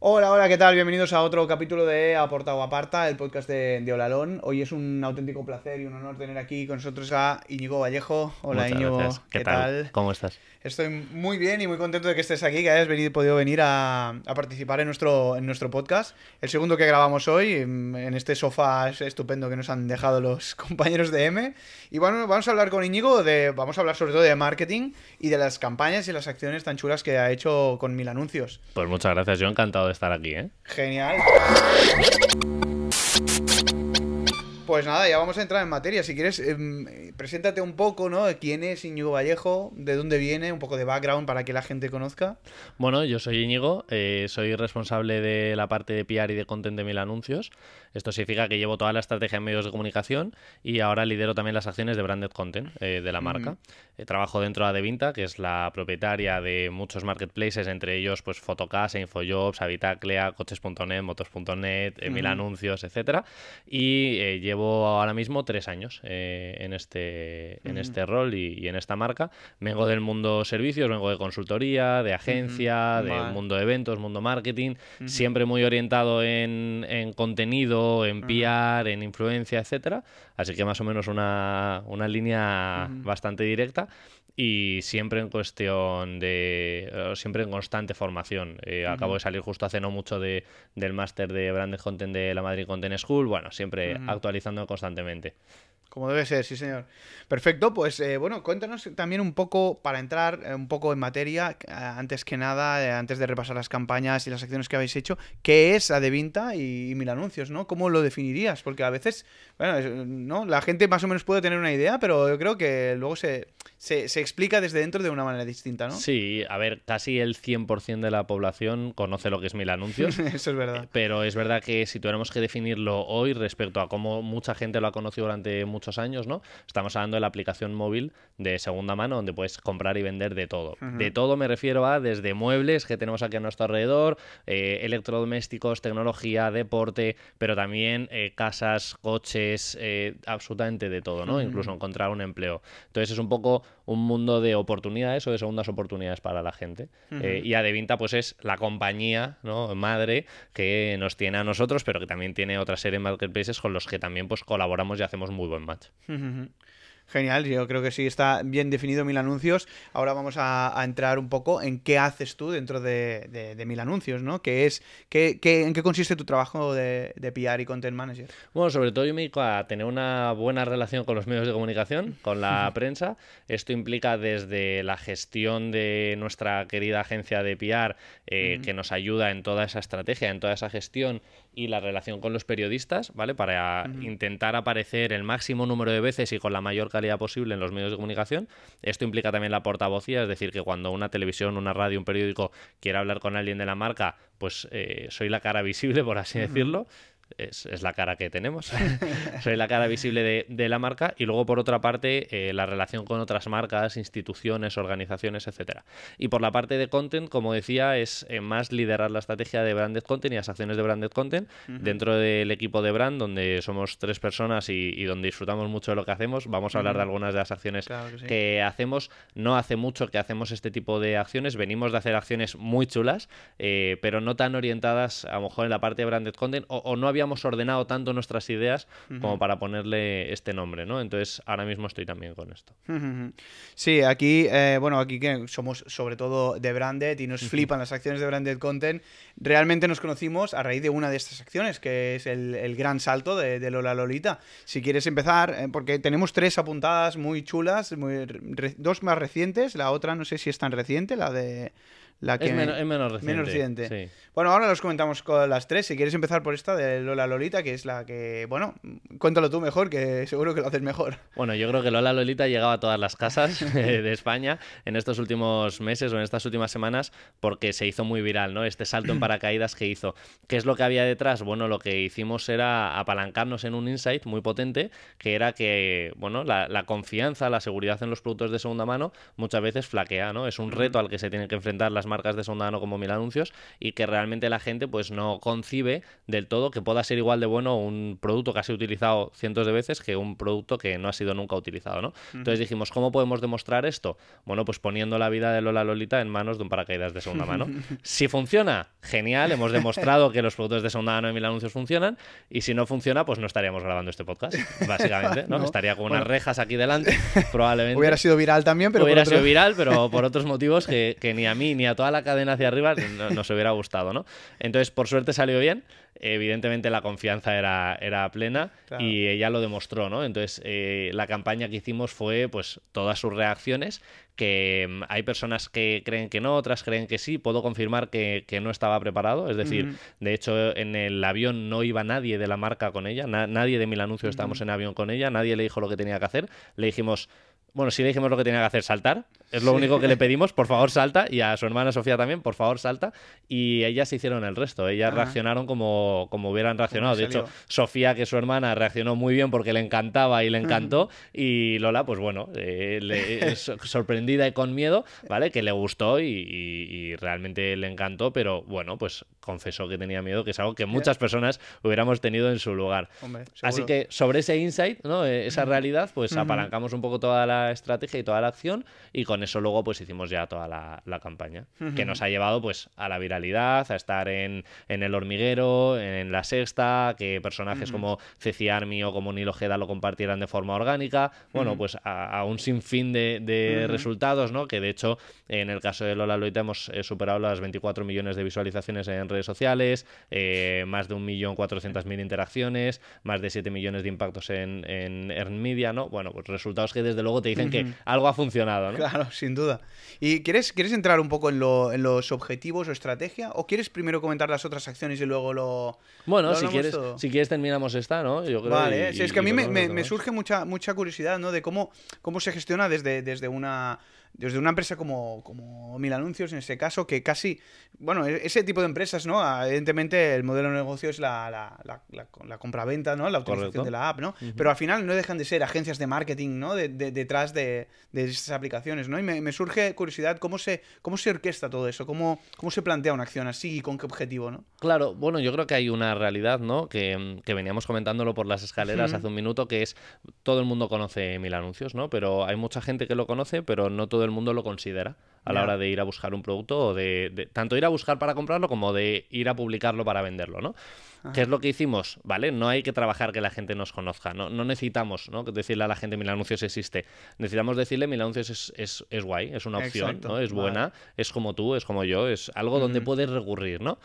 Hola, hola, ¿qué tal? Bienvenidos a otro capítulo de Aporta Aparta, el podcast de, de Olalón. Hoy es un auténtico placer y un honor tener aquí con nosotros a Íñigo Vallejo. Hola Íñigo, ¿Qué, tal? ¿Cómo estás? Estoy muy bien y muy contento de que estés aquí, que hayas venido, podido venir a, participar en nuestro, en nuestro podcast. El segundo que grabamos hoy, mm, en este sofá estupendo que nos han dejado los compañeros de M. Y bueno, vamos a hablar con Íñigo, de, vamos a hablar sobre todo de marketing y de las campañas y las acciones tan chulas que ha hecho con Mil Anuncios. Pues muchas gracias, yo encantado de estar aquí, ¿eh? Genial. Pues nada, ya vamos a entrar en materia. Si quieres, em, preséntate un poco, ¿no? ¿Quién es Íñigo Vallejo? ¿De dónde viene? Un poco de background para que la gente conozca. Bueno, yo soy Íñigo, eh, soy responsable de la parte de PR y de content de Mil Anuncios. Esto significa que llevo toda la estrategia en medios de comunicación y ahora lidero también las acciones de branded content eh, de la marca. Eh, trabajo dentro de Adevinta, que es la propietaria de muchos marketplaces, entre ellos pues Fotocasa, Infojobs, Habitaclea, Coches.net, Motos.net, Mil Anuncios, etcétera. Y llevo llevo ahora mismo tres años eh, en, este, en este rol y, en esta marca. Vengo del mundo servicios, vengo de consultoría, de agencia, del mundo de eventos, mundo marketing, siempre muy orientado en, en contenido, en PR, en influencia, etcétera. Así que más o menos una, una línea bastante directa y siempre en cuestión de. Eh, siempre en constante formación. Eh, acabo de salir justo hace no mucho de, del máster de Branded Content de la Madrid Content School. Bueno, siempre actualizando constantemente. Como debe ser, sí señor. Perfecto, pues eh, bueno, cuéntanos también un poco, para entrar eh, un poco en materia, eh, antes que nada, antes de repasar las campañas y las acciones que habéis hecho, ¿qué es Adevinta y, y Mil Anuncios, no? ¿Cómo lo definirías? Porque a veces, bueno, ¿no? La gente más o menos puede tener una idea, pero yo creo que luego se, se, explica desde dentro de una manera distinta, ¿no? Sí, a ver, casi el 100% de la población conoce lo que es Mil Anuncios. Eso es verdad. Pero es verdad que si tuviéramos que definirlo hoy respecto a cómo mucha gente lo ha conocido durante muchos años, ¿no? Estamos hablando de la aplicación móvil de segunda mano donde puedes comprar y vender de todo. De todo me refiero a desde muebles que tenemos aquí a nuestro alrededor, eh, electrodomésticos, tecnología, deporte, pero también eh, casas, coches, eh, absolutamente de todo, ¿no? Incluso encontrar un empleo. Entonces es un poco un mundo de oportunidades o de segundas oportunidades para la gente. y Adevinta pues es la compañía, ¿no? Madre que nos tiene a nosotros, pero que también tiene otra serie de marketplaces con los que también pues colaboramos y hacemos muy buen gymat. Genial, yo creo que sí está bien definido Mil Anuncios. Ahora vamos a, entrar un poco en qué haces tú dentro de, Mil Anuncios, ¿no? ¿Qué es, qué, qué, ¿En qué consiste tu trabajo de, de, PR y Content Manager? Bueno, sobre todo yo me dedico a tener una buena relación con los medios de comunicación, con la prensa. Esto implica desde la gestión de nuestra querida agencia de PR, eh, que nos ayuda en toda esa estrategia, en toda esa gestión y la relación con los periodistas, ¿vale? Para intentar aparecer el máximo número de veces y con la mayor cantidad posible en los medios de comunicación. Esto implica también la portavocía, es decir, que cuando una televisión, una radio, un periódico quiera hablar con alguien de la marca, pues eh, soy la cara visible, por así decirlo es, la cara que tenemos, soy la cara visible de, la marca y luego por otra parte eh, la relación con otras marcas, instituciones, organizaciones, etcétera. Y por la parte de content, como decía, es eh, más liderar la estrategia de branded content y las acciones de branded content dentro del equipo de brand, donde somos tres personas y, donde disfrutamos mucho de lo que hacemos. Vamos a hablar de algunas de las acciones que, hacemos. No hace mucho que hacemos este tipo de acciones, venimos de hacer acciones muy chulas, eh, pero no tan orientadas a lo mejor en la parte de branded content o, o no había habíamos ordenado tanto nuestras ideas como para ponerle este nombre, ¿no? Entonces, ahora mismo estoy también con esto. Sí, aquí, eh, bueno, aquí que somos sobre todo de branded y nos flipan las acciones de branded content. Realmente nos conocimos a raíz de una de estas acciones, que es el, gran salto de, Lola Lolita. Si quieres empezar, eh, porque tenemos tres apuntadas muy chulas, dos más recientes, la otra no sé si es tan reciente, la de es, menos reciente. Bueno, ahora nos comentamos con las tres. Si quieres empezar por esta de Lola Lolita, que es la que, bueno, cuéntalo tú mejor, que seguro que lo haces mejor. Bueno, yo creo que Lola Lolita llegaba a todas las casas de España en estos últimos meses o en estas últimas semanas porque se hizo muy viral, ¿no? Este salto en paracaídas que hizo. ¿Qué es lo que había detrás? Bueno, lo que hicimos era apalancarnos en un insight muy potente, que era que, bueno, la, la confianza, la seguridad en los productos de segunda mano muchas veces flaquea, ¿no? Es un reto al que se tienen que enfrentar las marcas de segunda mano como Mil Anuncios y que realmente la gente pues no concibe del todo que pueda ser igual de bueno un producto que ha sido utilizado cientos de veces que un producto que no ha sido nunca utilizado, ¿no? Entonces dijimos, ¿cómo podemos demostrar esto? Bueno, pues poniendo la vida de Lola Lolita en manos de un paracaídas de segunda mano. si funciona, genial, hemos demostrado que los productos de segunda mano de Mil Anuncios funcionan y si no funciona, pues no estaríamos grabando este podcast, básicamente, ¿no? Estaría con unas rejas aquí delante, probablemente. Hubiera sido viral también, pero... Hubiera sido viral, pero por otros motivos que, que ni a mí ni a toda la cadena hacia arriba, nos hubiera gustado, ¿no? Entonces, por suerte salió bien. Evidentemente la confianza era, era plena y ella lo demostró, ¿no? Entonces, eh, la campaña que hicimos fue, pues, todas sus reacciones, que mm, hay personas que creen que no, otras creen que sí. Puedo confirmar que, no estaba preparado. Es decir, de hecho, en el avión no iba nadie de la marca con ella, nadie de Mil Anuncios estábamos en avión con ella, nadie le dijo lo que tenía que hacer. Le dijimos, bueno, sí le dijimos lo que tenía que hacer, saltar. Es lo único que le pedimos, por favor salta. Y a su hermana Sofía también, por favor salta. Y ellas hicieron el resto. Ellas ah. reaccionaron como, como hubieran reaccionado. de hecho, Sofía, que es su hermana, reaccionó muy bien porque le encantaba y le encantó. Y Lola, pues bueno, eh, sorprendida y con miedo, ¿vale? Que le gustó y realmente le encantó. Pero bueno, pues confesó que tenía miedo, que es algo que muchas personas hubiéramos tenido en su lugar. Así que sobre ese insight, ¿no? E, esa realidad, pues apalancamos un poco toda la estrategia y toda la acción y con eso luego pues hicimos ya toda la, campaña, que nos ha llevado pues a la viralidad, a estar en, El Hormiguero, en La Sexta, que personajes como Ceci Armi o como Nilo Jeda lo compartieran de forma orgánica, bueno, pues a, un sinfín de, resultados, ¿no? Que de hecho en el caso de Lola Loita hemos eh, superado las 24 millones de visualizaciones en redes sociales, eh, más de 1.400.000 interacciones, más de 7 millones de impactos en, en Media, ¿no? Bueno, pues resultados que desde luego te dicen que algo ha funcionado, ¿no? Claro, sin duda. ¿Y quieres, quieres entrar un poco en, lo, en los objetivos o estrategia? ¿O quieres primero comentar las otras acciones y luego lo... Bueno, si, quieres, si quieres terminamos esta, ¿no? vale, es que a mí me, me surge mucha, mucha curiosidad, ¿no? De cómo, cómo se gestiona desde, desde una desde una empresa como, como Mil Anuncios, en ese caso, que casi, bueno, e-, ese tipo de empresas, ¿no? Ah, evidentemente el modelo de negocio es la, la, la, la, compraventa, ¿no? La utilización de la app, ¿no? Pero al final no dejan de ser agencias de marketing, ¿no? detrás de, estas aplicaciones, ¿no? Y me, surge curiosidad, ¿cómo se, ¿cómo se orquesta todo eso? ¿Cómo, ¿Cómo se plantea una acción así y con qué objetivo, ¿no? Claro, bueno, yo creo que hay una realidad, ¿no? Que, veníamos comentándolo por las escaleras hace un minuto, que es todo el mundo conoce Mil Anuncios, ¿no? Pero hay mucha gente que lo conoce, pero no todo el mundo lo considera a la hora de ir a buscar un producto o de, tanto ir a buscar para comprarlo como de ir a publicarlo para venderlo, ¿no? Ah. ¿Qué es lo que hicimos? ¿Vale? No hay que trabajar que la gente nos conozca, no, necesitamos ¿no? decirle a la gente mil anuncios existe, necesitamos decirle mil anuncios es, es, guay, es una opción, ¿no? es buena, es como tú, es como yo, es algo donde puedes recurrir, ¿no?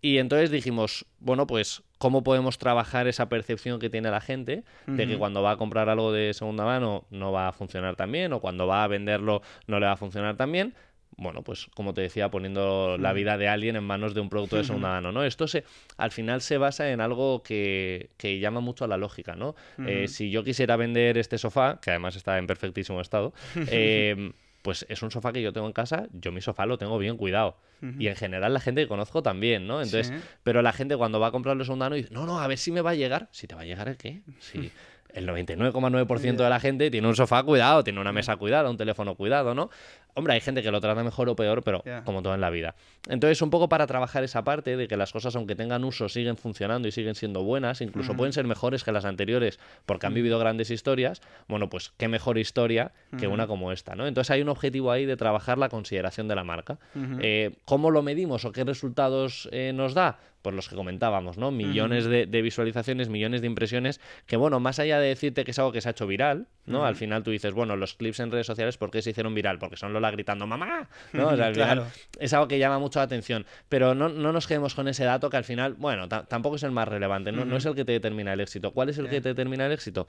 Y entonces dijimos, bueno, pues cómo podemos trabajar esa percepción que tiene la gente de que cuando va a comprar algo de segunda mano no va a funcionar tan bien o cuando va a venderlo no le va a funcionar tan bien. Bueno, pues como te decía, poniendo la vida de alguien en manos de un producto de segunda mano, ¿no? Esto se, al final se basa en algo que, llama mucho a la lógica, ¿no? Eh, si yo quisiera vender este sofá, que además está en perfectísimo estado, eh, pues es un sofá que yo tengo en casa, yo mi sofá lo tengo bien cuidado. Y en general la gente que conozco también, ¿no? Entonces, pero la gente cuando va a comprarlo los mano dice, no, no, a ver si me va a llegar. Si te va a llegar el qué. sí el 99,9% de la gente tiene un sofá cuidado, tiene una mesa cuidada, un teléfono cuidado, ¿no? Hombre, hay gente que lo trata mejor o peor, pero como todo en la vida. Entonces, un poco para trabajar esa parte de que las cosas, aunque tengan uso, siguen funcionando y siguen siendo buenas, incluso pueden ser mejores que las anteriores porque han mm. vivido grandes historias, bueno, pues qué mejor historia que una como esta, ¿no? Entonces, hay un objetivo ahí de trabajar la consideración de la marca. Eh, ¿Cómo lo medimos o qué resultados eh, nos da? por los que comentábamos, ¿no? Millones de, visualizaciones, millones de impresiones, que bueno, más allá de decirte que es algo que se ha hecho viral, ¿no? Al final tú dices, bueno, los clips en redes sociales, ¿por qué se hicieron viral? Porque son Lola gritando, mamá, ¿no? es algo que llama mucho la atención, pero no, nos quedemos con ese dato que al final, bueno, tampoco es el más relevante, no, no es el que te determina el éxito. ¿Cuál es el que te determina el éxito?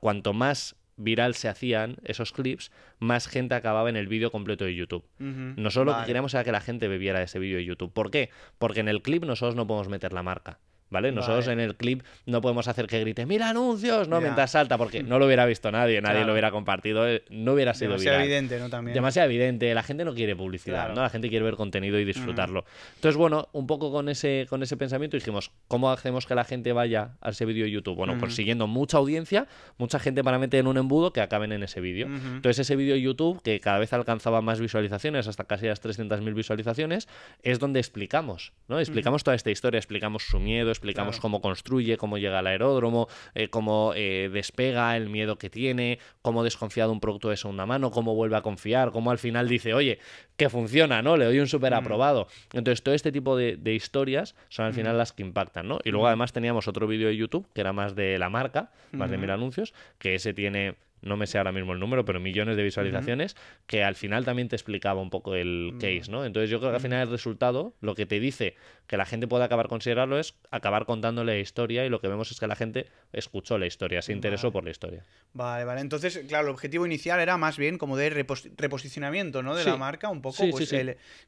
cuanto más viral se hacían esos clips, más gente acababa en el vídeo completo de YouTube. No solo Nosotros lo que queríamos era que la gente bebiera ese vídeo de YouTube. ¿Por qué? Porque en el clip nosotros no podemos meter la marca. ¿vale? Nosotros en el clip no podemos hacer que grite, mira anuncios, ¿no? Mientras salta, porque no lo hubiera visto nadie, nadie lo hubiera compartido, eh, no hubiera sido Demasiado evidente, ¿no? También. Demasiado evidente, la gente no quiere publicidad, ¿no? La gente quiere ver contenido y mm. disfrutarlo. Entonces, bueno, un poco con ese, con ese pensamiento dijimos, ¿cómo hacemos que la gente vaya a ese vídeo de YouTube? Bueno, mm. consiguiendo mucha audiencia, mucha gente para meter en un embudo que acaben en ese vídeo. Entonces, ese vídeo de YouTube, que cada vez alcanzaba más visualizaciones, hasta casi las 300.000 visualizaciones, es donde explicamos, ¿no? Explicamos toda esta historia, explicamos su miedo, explicamos cómo construye, cómo llega al aeródromo, eh, cómo eh, despega, el miedo que tiene, cómo desconfía de un producto de segunda mano, cómo vuelve a confiar, cómo al final dice, oye, que funciona, ¿no? Le doy un súper mm. aprobado. Entonces, todo este tipo de, historias son al mm. final las que impactan, ¿no? Y luego mm. además teníamos otro vídeo de YouTube que era más de la marca, más de mil anuncios, que ese tiene no me sé ahora mismo el número, pero millones de visualizaciones, que al final también te explicaba un poco el mm. case, ¿no? Entonces yo creo que al final el resultado, lo que te dice que la gente pueda acabar considerarlo es acabar contándole la historia y lo que vemos es que la gente escuchó la historia, se interesó por la historia. Vale, vale. Entonces, claro, el objetivo inicial era más bien como de reposicionamiento, ¿no? De la marca, un poco, pues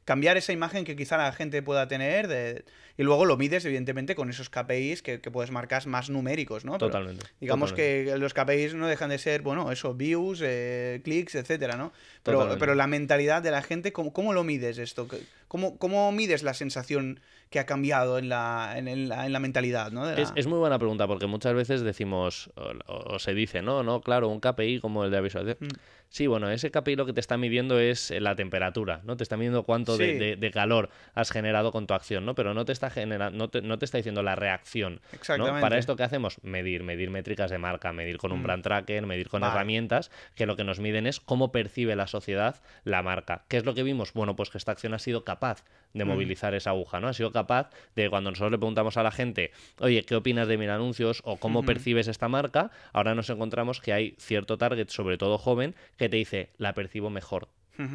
cambiar esa imagen que quizá la gente pueda tener de... y luego lo mides, evidentemente, con esos KPIs que, puedes marcar más numéricos, ¿no? Totalmente. digamos que los KPIs no dejan de ser, bueno, eso, views, eh, clics, etcétera, ¿no? Pero, pero la mentalidad de la gente, ¿cómo, lo mides esto? ¿Cómo, ¿Cómo, mides la sensación que ha cambiado en la, en, en la mentalidad, ¿no? Es, muy buena pregunta, porque muchas veces decimos, o, se dice, no, no, claro, un KPI como el de la mm. Sí, bueno, ese KPI que te está midiendo es eh, la temperatura, ¿no? Te está midiendo cuánto de, calor has generado con tu acción, ¿no? Pero no te está genera, no te, está diciendo la reacción. Exactamente. Para esto que hacemos, medir, medir métricas de marca, medir con un mm. brand tracker, medir con herramientas, que lo que nos miden es cómo percibe la sociedad la marca. ¿Qué es lo que vimos? Bueno, pues que esta acción ha sido capaz de mm. movilizar esa aguja, ¿no? Ha sido capaz de cuando nosotros le preguntamos a la gente, oye, ¿qué opinas de mil anuncios o cómo percibes esta marca? Ahora nos encontramos que hay cierto target, sobre todo joven, que te dice, la percibo mejor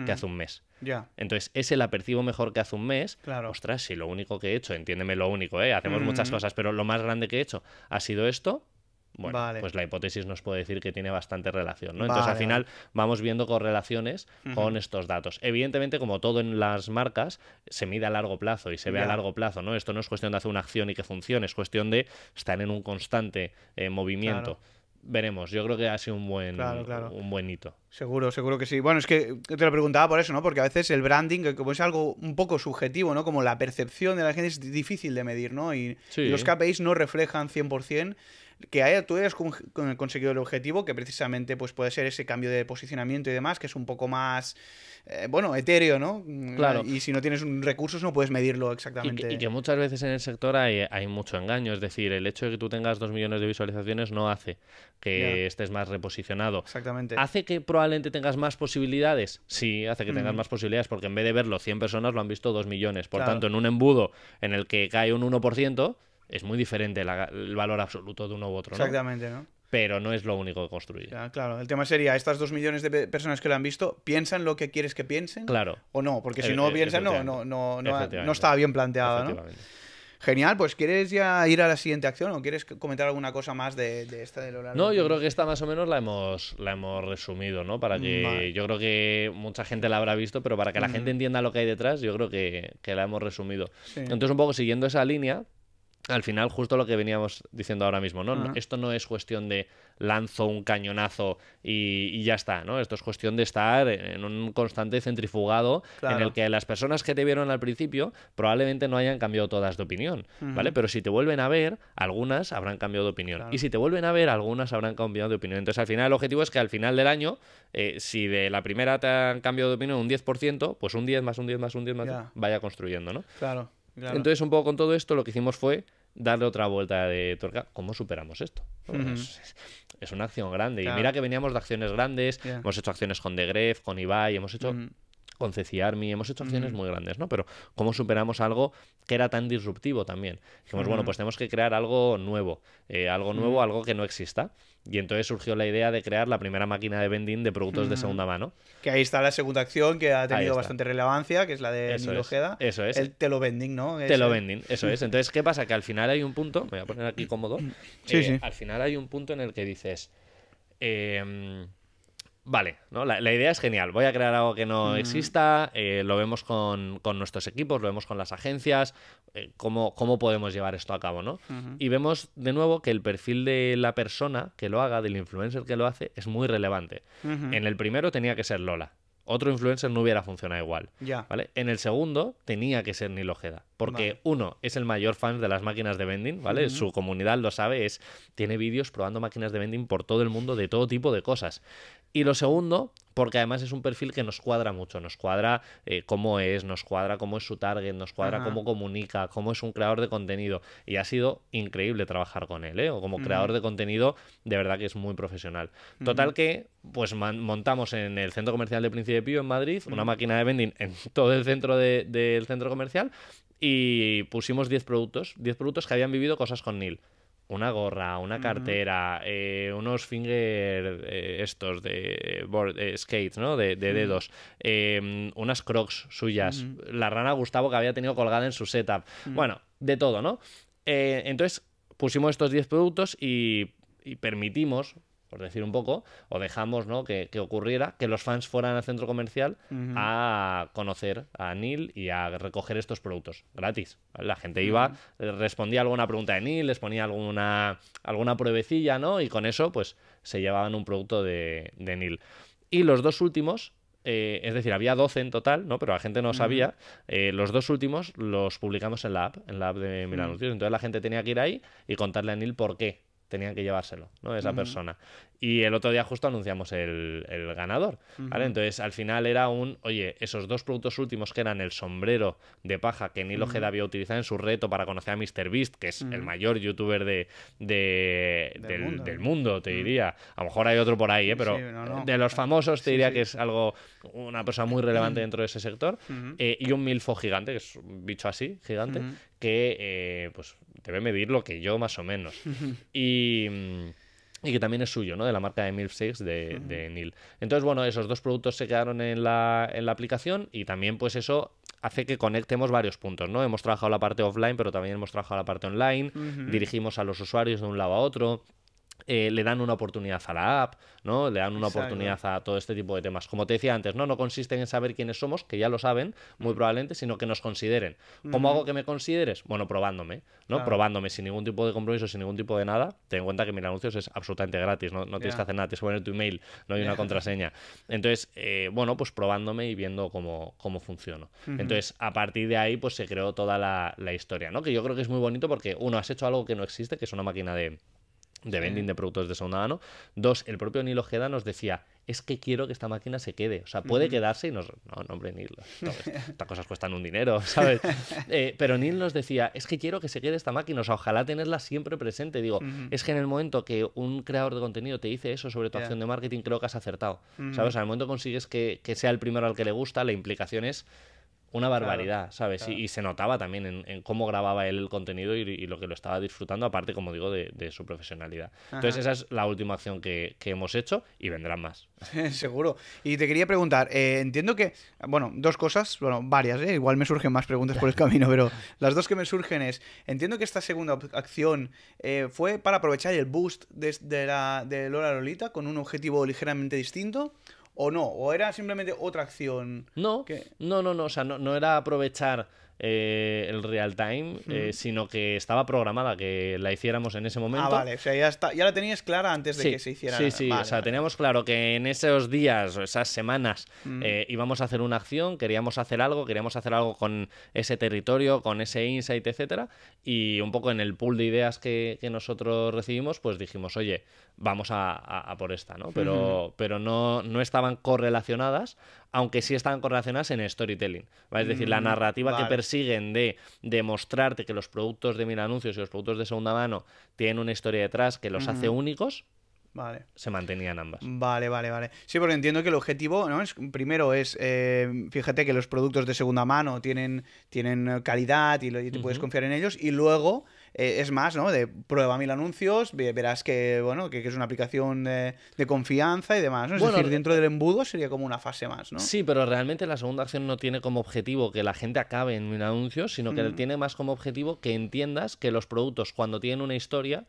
que hace un mes. ya Entonces, ese la percibo mejor que hace un mes. Claro. Ostras, si lo único que he hecho, entiéndeme lo único, ¿eh? hacemos muchas cosas, pero lo más grande que he hecho ha sido esto, bueno, pues la hipótesis nos puede decir que tiene bastante relación, ¿no? Entonces, al final vamos viendo correlaciones con estos datos. Evidentemente, como todo en las marcas, se mide a largo plazo y se ve a largo plazo, ¿no? Esto no es cuestión de hacer una acción y que funcione, es cuestión de estar en un constante eh, movimiento. veremos. Yo creo que ha sido un buen, un buen hito. Seguro, seguro que sí. Bueno, es que te lo preguntaba por eso, ¿no? Porque a veces el branding, como es algo un poco subjetivo, ¿no? Como la percepción de la gente es difícil de medir, ¿no? y los KPIs no reflejan 100% que haya, tú hayas con, conseguido el objetivo, que precisamente pues, puede ser ese cambio de posicionamiento y demás, que es un poco más, eh, bueno, etéreo, ¿no? Mm, claro. Y si no tienes recursos no puedes medirlo exactamente. Y que, muchas veces en el sector hay, mucho engaño, es decir, el hecho de que tú tengas dos millones de visualizaciones no hace que estés más reposicionado. Exactamente. ¿Hace que probablemente tengas más posibilidades? Sí, hace que tengas mm. más posibilidades, porque en vez de verlo 100 personas lo han visto 2 millones. Por tanto, en un embudo en el que cae un 1%, es muy diferente el valor absoluto de uno u otro. Exactamente, ¿no? Pero no es lo único que construye. claro, el tema sería, estas dos millones de personas que lo han visto, ¿piensan lo que quieres que piensen? Claro. O no, porque si e-, no e-, piensan, no, no, no, no estaba bien planteado, ¿no? Genial, pues ¿quieres ya ir a la siguiente acción o quieres comentar alguna cosa más de, esta del horario? No, yo creo que esta más o menos la hemos, la hemos resumido, ¿no? Para mm, que yo creo que mucha gente la habrá visto, pero para que la mm. gente entienda lo que hay detrás, yo creo que, la hemos resumido. Entonces, un poco siguiendo esa línea, al final, justo lo que veníamos diciendo ahora mismo, ¿no? Esto no es cuestión de lanzo un cañonazo y, ya está, ¿no? Esto es cuestión de estar en un constante centrifugado en el que las personas que te vieron al principio probablemente no hayan cambiado todas de opinión, ¿vale? Pero si te vuelven a ver, algunas habrán cambiado de opinión. Y si te vuelven a ver, algunas habrán cambiado de opinión. Entonces, al final, el objetivo es que al final del año, eh, si de la primera te han cambiado de opinión un 10%, pues un 10 más un 10 más un 10 más, vaya construyendo, ¿no? Claro. Entonces, un poco con todo esto, lo que hicimos fue darle otra vuelta de tuerca. ¿Cómo superamos esto? es, una acción grande. Y mira que veníamos de acciones grandes, hemos hecho acciones con The Gref, con Ibai, hemos hecho con Ceciarmi hemos hecho acciones muy grandes, ¿no? Pero ¿cómo superamos algo que era tan disruptivo también? Dijimos, bueno, pues tenemos que crear algo nuevo, eh, algo nuevo, algo que no exista. Y entonces surgió la idea de crear la primera máquina de vending de productos de segunda mano. Que ahí está la segunda acción que ha tenido bastante relevancia, que es la de eso Eso es. El telovending, vending, ¿no? Es eh, telo eso es. Entonces, ¿qué pasa? Que al final hay un punto, me voy a poner aquí cómodo. Sí, eh, Al final hay un punto en el que dices. Em, vale, ¿no? La, idea es genial. Voy a crear algo que no exista, eh, lo vemos con, nuestros equipos, lo vemos con las agencias, eh, cómo, podemos llevar esto a cabo, ¿no? Y vemos de nuevo que el perfil de la persona que lo haga, del influencer que lo hace, es muy relevante. En el primero tenía que ser Lola. Otro influencer no hubiera funcionado igual. ¿vale? En el segundo tenía que ser Nilo Ojeda. Porque uno, es el mayor fan de las máquinas de vending, ¿vale? Su comunidad lo sabe, es, tiene vídeos probando máquinas de vending por todo el mundo de todo tipo de cosas. Y lo segundo, porque además es un perfil que nos cuadra mucho, nos cuadra eh, cómo es, nos cuadra cómo es su target, nos cuadra cómo comunica, cómo es un creador de contenido. Y ha sido increíble trabajar con él, O ¿eh? como creador de contenido, de verdad que es muy profesional. Total que, pues montamos en el centro comercial de Príncipe Pío en Madrid una máquina de vending en todo el centro del centro comercial y pusimos 10 productos, 10 productos que habían vivido cosas con Neil una gorra, una cartera, eh, unos finger eh, estos de board, eh, skates, ¿no? De, dedos, em, unas crocs suyas, la rana Gustavo que había tenido colgada en su setup. Bueno, de todo, ¿no? entonces pusimos estos 10 productos y permitimos por decir un poco, o dejamos ¿no? que, ocurriera, que los fans fueran al centro comercial a conocer a Neil y a recoger estos productos gratis. La gente iba, eh, respondía alguna pregunta de Neil, les ponía alguna, alguna pruebecilla, ¿no? Y con eso, pues, se llevaban un producto de, de Neil. Y los dos últimos, eh, es decir, había 12 en total, ¿no? Pero la gente no sabía. Eh, los dos últimos los publicamos en la app, en la app de Milanuncios. Entonces la gente tenía que ir ahí y contarle a Neil por qué tenían que llevárselo, ¿no? Esa persona. Y el otro día justo anunciamos el, ganador, ¿vale? Entonces, al final era un, oye, esos dos productos últimos que eran el sombrero de paja que Neil Ojeda había utilizado en su reto para conocer a MrBeast, que es el mayor youtuber de, del, mundo. ¿eh? te diría. A lo mejor hay otro por ahí, ¿eh? Pero de los famosos te diría que es algo, una persona muy relevante dentro de ese sector. Eh, y un milfo gigante, que es un bicho así, gigante, que, eh, pues, debe medir lo que yo más o menos. y que también es suyo, ¿no? De la marca de mil Six de, Nil. Entonces, bueno, esos dos productos se quedaron en la, aplicación y también, pues, eso hace que conectemos varios puntos, ¿no? Hemos trabajado la parte offline, pero también hemos trabajado la parte online, dirigimos a los usuarios de un lado a otro. Eh, le dan una oportunidad a la app, ¿no? Le dan una oportunidad a todo este tipo de temas. Como te decía antes, ¿no? No consiste en saber quiénes somos, que ya lo saben, muy mm. probablemente, sino que nos consideren. ¿Cómo mm. hago que me consideres? Bueno, probándome, ¿no? Probándome sin ningún tipo de compromiso, sin ningún tipo de nada. Ten en cuenta que mi anuncios es absolutamente gratis, no, no tienes que hacer nada, tienes que tu email, no hay una contraseña. Entonces, eh, bueno, pues probándome y viendo cómo, cómo funciono. Entonces, a partir de ahí, pues se creó toda la, la historia, ¿no? Que yo creo que es muy bonito porque, uno, has hecho algo que no existe, que es una máquina de de vending mm. de productos de segunda mano. Dos, el propio Nilo Ojeda nos decía, es que quiero que esta máquina se quede. O sea, puede quedarse y nos... No, no hombre, Neil, estas cosas cuestan un dinero, ¿sabes? Eh, pero Neil nos decía, es que quiero que se quede esta máquina, o sea, ojalá tenerla siempre presente. Digo, es que en el momento que un creador de contenido te dice eso sobre tu acción de marketing, creo que has acertado. ¿Sabes? al en el momento consigues que, que sea el primero al que le gusta, la implicación es una barbaridad, ¿sabes? Y, se notaba también en, cómo grababa él el contenido y, lo que lo estaba disfrutando, aparte, como digo, de, su profesionalidad. Entonces, esa es la última acción que, hemos hecho y vendrán más. Seguro. Y te quería preguntar, eh, entiendo que, bueno, dos cosas, bueno, varias, ¿eh? igual me surgen más preguntas por el camino, pero las dos que me surgen es, entiendo que esta segunda acción eh, fue para aprovechar el boost la, de Lola Lolita con un objetivo ligeramente distinto ¿O no? ¿O era simplemente otra acción? No, no, no, no. O sea, no, no era aprovechar eh, el real time, eh, hmm. sino que estaba programada que la hiciéramos en ese momento. Ah, vale, o sea, ya, ya la tenías clara antes de que se hiciera. Sí, sí, o sea, teníamos claro que en esos días o esas semanas hmm. eh, íbamos a hacer una acción, queríamos hacer algo, queríamos hacer algo con ese territorio, con ese insight, etcétera, y un poco en el pool de ideas que, nosotros recibimos, pues dijimos, oye, vamos a, por esta, ¿no? Hmm. Pero, pero no, no estaban correlacionadas, aunque sí están correlacionadas en storytelling. Es decir, la mm, narrativa que persiguen de demostrarte que los productos de mil anuncios y los productos de segunda mano tienen una historia detrás que los hace únicos, Se mantenían ambas. Vale, vale, vale. Sí, porque entiendo que el objetivo, ¿no? Es, primero es, eh, fíjate que los productos de segunda mano tienen, tienen calidad y, te puedes confiar en ellos. Y luego eh, es más, ¿no? De prueba mil anuncios, verás que, bueno, que, es una aplicación de, confianza y demás, ¿no? Es bueno, decir, dentro del embudo sería como una fase más, ¿no? Sí, pero realmente la segunda acción no tiene como objetivo que la gente acabe en un anuncios, sino que mm. tiene más como objetivo que entiendas que los productos cuando tienen una historia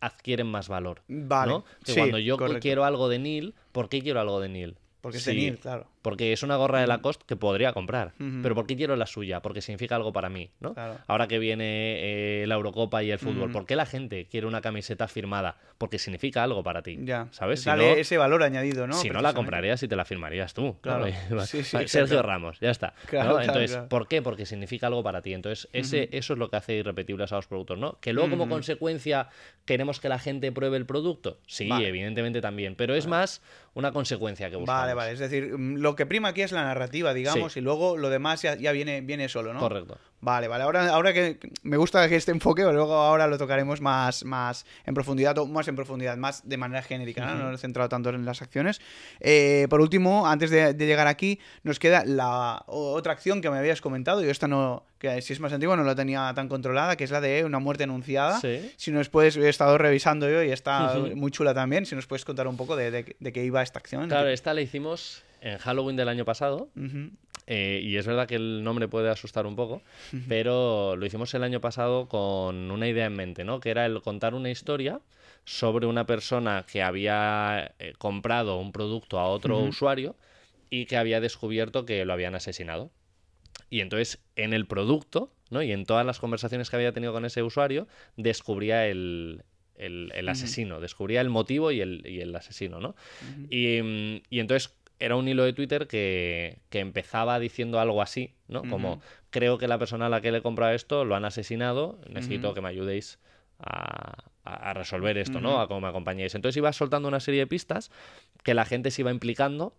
adquieren más valor. Vale. Que cuando yo quiero algo de Neil, ¿por qué quiero algo de Neil? Porque es de Neil, claro. Porque es una gorra de Lacoste que podría comprar. Pero ¿por qué quiero la suya? Porque significa algo para mí, ¿no? Ahora que viene eh, la Eurocopa y el fútbol, ¿por qué la gente quiere una camiseta firmada? Porque significa algo para ti. ¿Sabes? Dale ese valor añadido, ¿no? Si no la comprarías y te la firmarías tú. Claro. Sergio Ramos, ya está. Entonces, ¿por qué? Porque significa algo para ti. Entonces, ese, eso es lo que hace irrepetibles a los productos, ¿no? Que luego, como consecuencia, queremos que la gente pruebe el producto. Sí, evidentemente también. Pero es más una consecuencia que buscamos. Vale, vale. Es decir, lo lo que prima aquí es la narrativa, digamos, y luego lo demás ya, viene, viene solo, ¿no? Correcto. Vale, vale. Ahora, ahora que me gusta este enfoque, luego ahora lo tocaremos más, más en profundidad, o más en profundidad, más de manera genérica, ¿no? he centrado tanto en las acciones. Eh, por último, antes de, llegar aquí, nos queda la otra acción que me habías comentado, y esta no, que si es más antigua no la tenía tan controlada, que es la de una muerte anunciada. Sí. Si nos puedes, he estado revisando yo y está muy chula también, si nos puedes contar un poco de, de, de qué iba esta acción. Claro, esta la hicimos en Halloween del año pasado. Eh, y es verdad que el nombre puede asustar un poco, pero lo hicimos el año pasado con una idea en mente, ¿no? Que era el contar una historia sobre una persona que había eh, comprado un producto a otro usuario y que había descubierto que lo habían asesinado. Y entonces en el producto, ¿no? Y en todas las conversaciones que había tenido con ese usuario, descubría el, el, asesino, descubría el motivo y el, asesino, ¿no? Y, mm, y entonces era un hilo de Twitter que, empezaba diciendo algo así, ¿no? Como, creo que la persona a la que le he comprado esto lo han asesinado, necesito que me ayudéis a, resolver esto, ¿no? A cómo me acompañéis. Entonces iba soltando una serie de pistas que la gente se iba implicando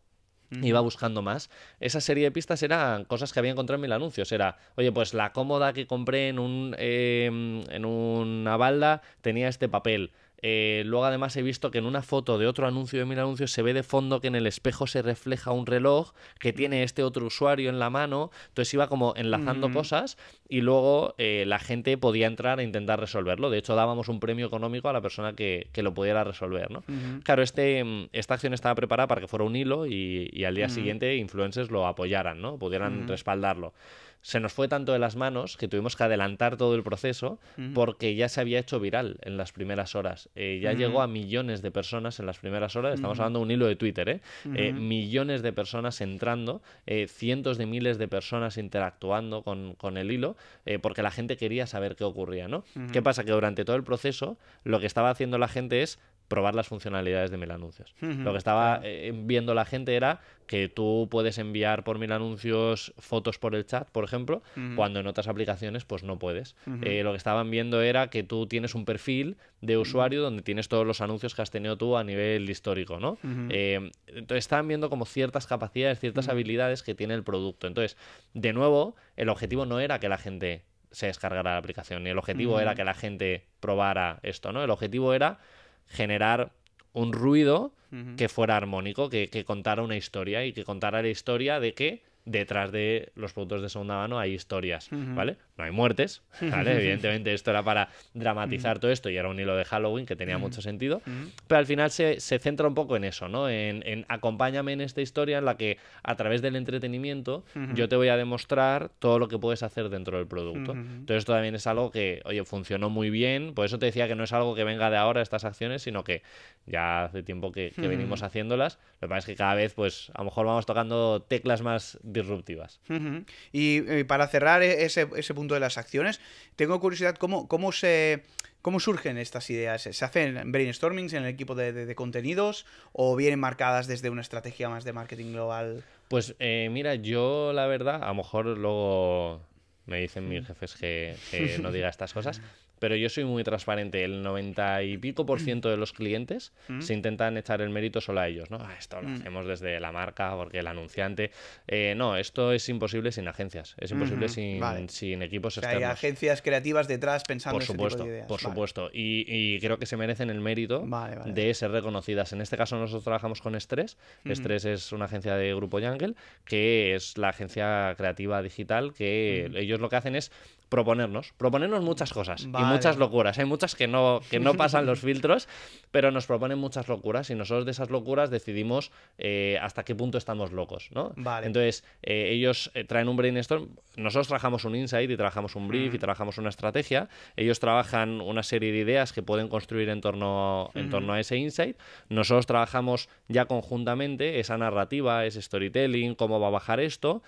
iba buscando más. Esa serie de pistas eran cosas que había encontrado en mil anuncios. Era, oye, pues la cómoda que compré en, un, em, en una balda tenía este papel. Eh, luego además he visto que en una foto de otro anuncio de mil anuncios se ve de fondo que en el espejo se refleja un reloj que tiene este otro usuario en la mano. Entonces iba como enlazando cosas y luego eh, la gente podía entrar e intentar resolverlo. De hecho dábamos un premio económico a la persona que, lo pudiera resolver. ¿no? Claro, este, mm, esta acción estaba preparada para que fuera un hilo y, al día siguiente influencers lo apoyaran, ¿no? pudieran respaldarlo se nos fue tanto de las manos que tuvimos que adelantar todo el proceso porque ya se había hecho viral en las primeras horas. Eh, ya llegó a millones de personas en las primeras horas. Estamos hablando de un hilo de Twitter, ¿eh? eh millones de personas entrando, eh, cientos de miles de personas interactuando con, con el hilo porque la gente quería saber qué ocurría, ¿no? ¿Qué pasa? Que durante todo el proceso lo que estaba haciendo la gente es probar las funcionalidades de mil anuncios. Lo que estaba eh, viendo la gente era que tú puedes enviar por mil anuncios fotos por el chat, por ejemplo, cuando en otras aplicaciones pues no puedes. Eh, lo que estaban viendo era que tú tienes un perfil de usuario donde tienes todos los anuncios que has tenido tú a nivel histórico, ¿no? Eh, entonces estaban viendo como ciertas capacidades, ciertas habilidades que tiene el producto. Entonces, de nuevo, el objetivo no era que la gente se descargara la aplicación, ni el objetivo era que la gente probara esto, ¿no? El objetivo era generar un ruido que fuera armónico, que, que, contara una historia y que contara la historia de que detrás de los productos de segunda mano hay historias, ¿vale? no hay muertes, Evidentemente esto era para dramatizar mm. todo esto y era un hilo de Halloween que tenía mm. mucho sentido, mm. pero al final se, centra un poco en eso, ¿no? En, acompáñame en esta historia en la que a través del entretenimiento yo te voy a demostrar todo lo que puedes hacer dentro del producto. Entonces esto también es algo que, oye, funcionó muy bien, por eso te decía que no es algo que venga de ahora estas acciones, sino que ya hace tiempo que, venimos haciéndolas, lo que pasa es que cada vez pues a lo mejor vamos tocando teclas más disruptivas. Y, para cerrar e, ese punto de las acciones. Tengo curiosidad cómo, cómo se... ¿Cómo surgen estas ideas? ¿Se hacen brainstormings en el equipo de, contenidos o vienen marcadas desde una estrategia más de marketing global? Pues eh, mira, yo la verdad, a lo mejor luego me dicen mis mm. jefes que, que no diga estas cosas, pero yo soy muy transparente. El 90 y pico por ciento de los clientes mm. se intentan echar el mérito solo a ellos, ¿no? Ah, esto lo mm. hacemos desde la marca, porque el anunciante. Eh, no, esto es imposible sin agencias, es imposible sin, equipos o Hay agencias creativas detrás pensando por supuesto, ese tipo de ideas. Por supuesto, y, creo que se merecen el mérito de ser reconocidas. En este caso, nosotros trabajamos con Estrés. Estrés es una agencia de Grupo Jungle, que es la agencia creativa digital, que ellos lo que hacen es proponernos, proponernos muchas cosas y muchas locuras. Hay muchas que no, que no pasan los filtros, pero nos proponen muchas locuras y nosotros de esas locuras decidimos eh, hasta qué punto estamos locos, ¿no? Entonces, eh, ellos eh, traen un brainstorm, nosotros trabajamos un insight y trabajamos un brief y mm. trabajamos una estrategia, ellos trabajan una serie de ideas que pueden construir en torno, en torno mm. a ese insight, nosotros trabajamos ya conjuntamente esa narrativa, ese storytelling, cómo va a bajar esto,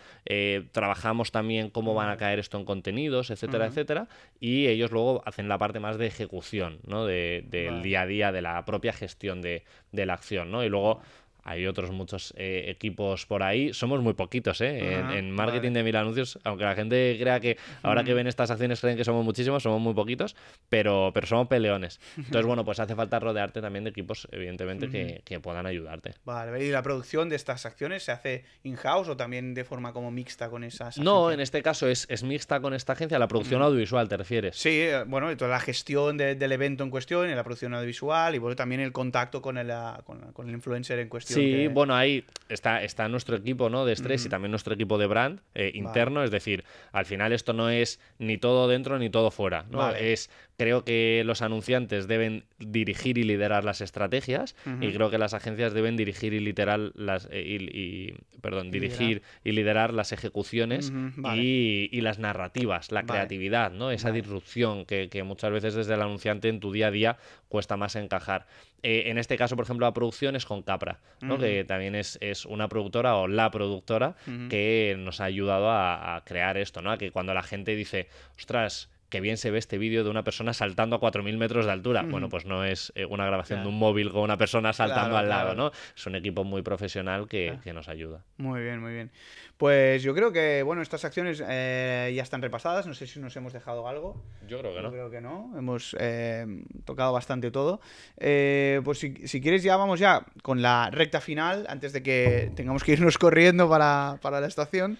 trabajamos también cómo van a caer esto en contenidos, etcétera, etcétera. Y ellos luego hacen la parte más de ejecución, ¿no? del de, día a día, de la propia gestión de, de la acción, ¿no? Y luego hay otros muchos eh, equipos por ahí. Somos muy poquitos ¿eh? en, marketing de mil anuncios. Aunque la gente crea que ahora que ven estas acciones creen que somos muchísimos, somos muy poquitos, pero, pero somos peleones. Entonces, bueno, pues hace falta rodearte también de equipos, evidentemente, que, que, puedan ayudarte. Vale, ¿y la producción de estas acciones se hace in-house o también de forma como mixta con esas? No, en este caso es, es mixta con esta agencia. La producción audiovisual, ¿te refieres? Sí, eh, bueno, toda la gestión del evento en cuestión, la producción audiovisual y bueno, también el contacto con el, ah, con el influencer en cuestión. Sí, bueno, ahí está, está nuestro equipo ¿no? de estrés y también nuestro equipo de brand eh, interno. Es decir, al final esto no es ni todo dentro ni todo fuera. ¿no? Es, creo que los anunciantes deben dirigir y liderar las estrategias y creo que las agencias deben dirigir y literal las eh, y, perdón, dirigir liderar. y liderar las ejecuciones y, las narrativas, la creatividad, ¿no? Esa disrupción que, que muchas veces desde el anunciante en tu día a día cuesta más encajar. Eh, en este caso, por ejemplo, la producción es con Capra, que también es, una productora o la productora que nos ha ayudado a, crear esto, ¿no? a que cuando la gente dice, ostras, que bien se ve este vídeo de una persona saltando a 4.000 metros de altura. Bueno, pues no es eh, una grabación de un móvil con una persona saltando al lado, ¿no? Es un equipo muy profesional que, nos ayuda. Muy bien, muy bien. Pues yo creo que, bueno, estas acciones eh, ya están repasadas. No sé si nos hemos dejado algo. Yo creo que no. Yo creo que no. Hemos eh, tocado bastante todo. pues si, quieres ya vamos ya con la recta final, antes de que tengamos que irnos corriendo para, para la estación,